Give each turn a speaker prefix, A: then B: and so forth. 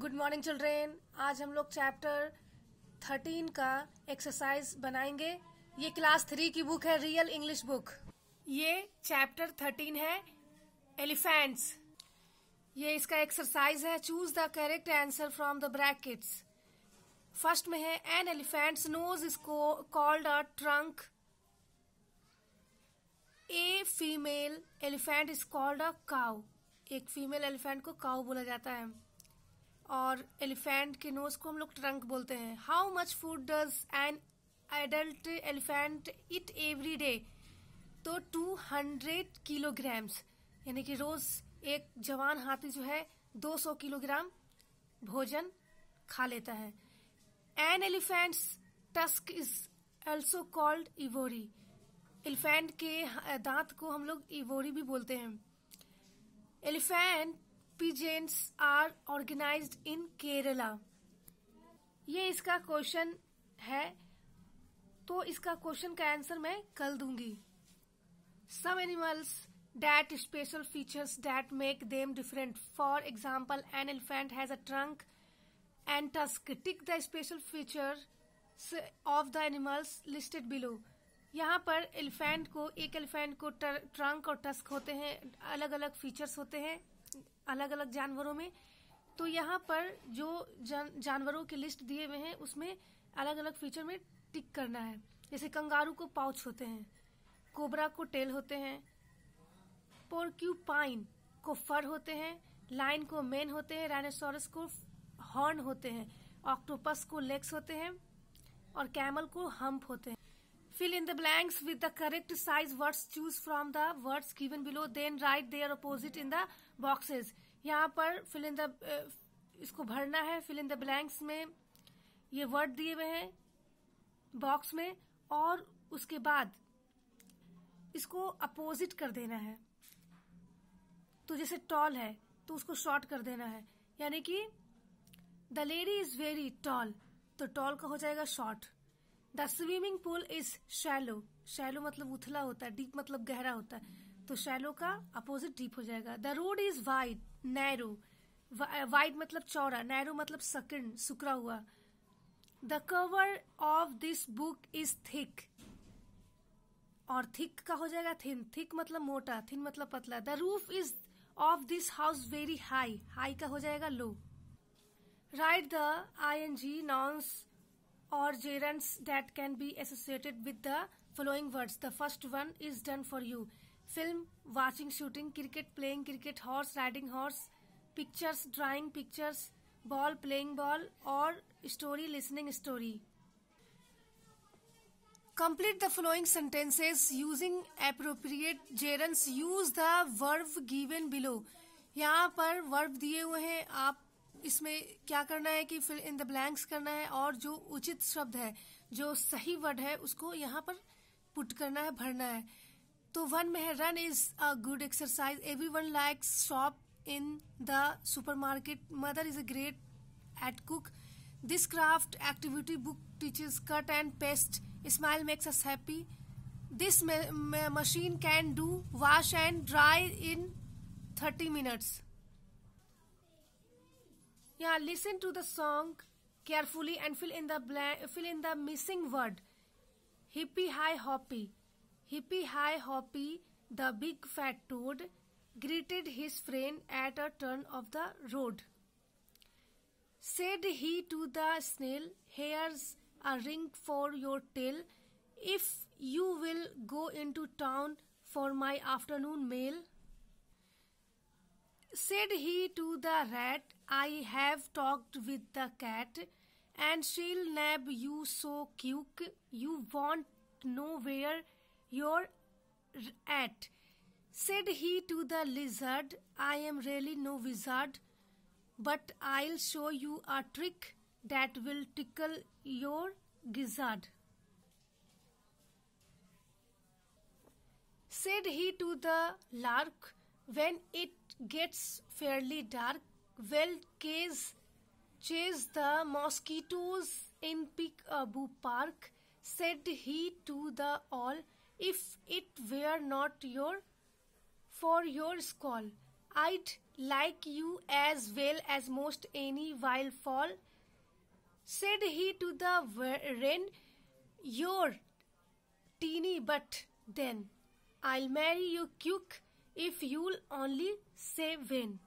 A: Good morning children आज हम लोग चैप्टर थर्टीन का एक्सरसाइज बनाएंगे ये क्लास थ्री की बुक है रियल इंग्लिश बुक ये चैप्टर थर्टीन है एलिफेंट्स ये इसका एक्सरसाइज है choose the correct answer from the brackets first में है an elephant's nose is called a trunk a female elephant is called a cow एक फीमेल एलिफेंट को cow बोला जाता है और एलिफेंट के नोज को हम लोग ट्रंक बोलते हैं how much food does an adult elephant eat every day तो 200 किलोग्राम्स यानी कि रोज एक जवान हाथी जो है 200 किलोग्राम भोजन खा लेता है an elephant's tusk is also called ivory elephant के दांत को हम लोग इवोरी भी बोलते हैं elephant pageants are organised in Kerala ये इसका क्वेश्चन है तो इसका क्वेश्चन का आंसर मैं कल दूंगी some animals that special features that make them different for example an elephant has a trunk and tusk tick the special feature of the animals listed below यहाँ पर एलिफेंट को एक एलिफेंट को trunk और tusk होते हैं अलग अलग फीचर्स होते हैं अलग अलग जानवरों में तो यहाँ पर जो जान, जानवरों के लिस्ट दिए हुए हैं उसमें अलग अलग फीचर में टिक करना है जैसे कंगारू को पाउच होते हैं कोबरा को टेल होते हैं पाइन को फर होते हैं लाइन को मेन होते हैं राइनासोरस को हॉर्न होते हैं ऑक्टोपस को लेग्स होते हैं और कैमल को हम्प होते हैं Fill in the blanks with the correct size words. Choose from the words given below. Then write their opposite in the boxes. यहाँ पर fill in the uh, इसको भरना है fill in the blanks में ये word दिए हुए हैं box में और उसके बाद इसको अपोजिट कर देना है तो जैसे टॉल है तो उसको शॉर्ट कर देना है यानी कि the lady is very tall तो टॉल का हो जाएगा short the swimming pool is shallow shallow मतलब उथला होता है डीप मतलब गहरा होता है तो शैलो का अपोजिट डीप हो जाएगा the road is wide narrow wide मतलब चौड़ा नैरो मतलब सकंड सुकड़ा हुआ the cover of this book is thick और थिक का हो जाएगा थिन थिक मतलब मोटा थिन मतलब पतला the roof is of this house very high high का हो जाएगा low right the I N G nouns or gerunds that can be associated with the following words. The first one is done for you. Film, watching, shooting, cricket, playing cricket, horse, riding horse, pictures, drawing pictures, ball, playing ball, or story, listening story. Complete the following sentences using appropriate gerunds. Use the verb given below. यहाँ पर verb दिए हुए हैं आप इसमें क्या करना है कि फिल इन द ब्लैंक्स करना है और जो उचित शब्द है जो सही वर्ड है उसको यहाँ पर पुट करना है भरना है तो वन में है run is a good exercise everyone likes shop in the supermarket mother is a great at cook this craft activity book teachers cut and paste smile makes us happy this machine can do wash and dry in thirty minutes yeah listen to the song carefully and fill in the blank fill in the missing word hippie high hoppy hippie high hoppy the big fat toad greeted his friend at a turn of the road said he to the snail here's a ring for your tail if you will go into town for my afternoon mail said he to the rat I have talked with the cat, and she'll nab you so quick you won't know where you're at. Said he to the lizard, I am really no wizard, but I'll show you a trick that will tickle your gizzard. Said he to the lark, when it gets fairly dark, well, chase, chase the mosquitoes in Peekaboo Park, said he to the owl, if it were not your for your skull. I'd like you as well as most any wild fowl, said he to the wren. You're teeny, but then I'll marry you quick if you'll only say when.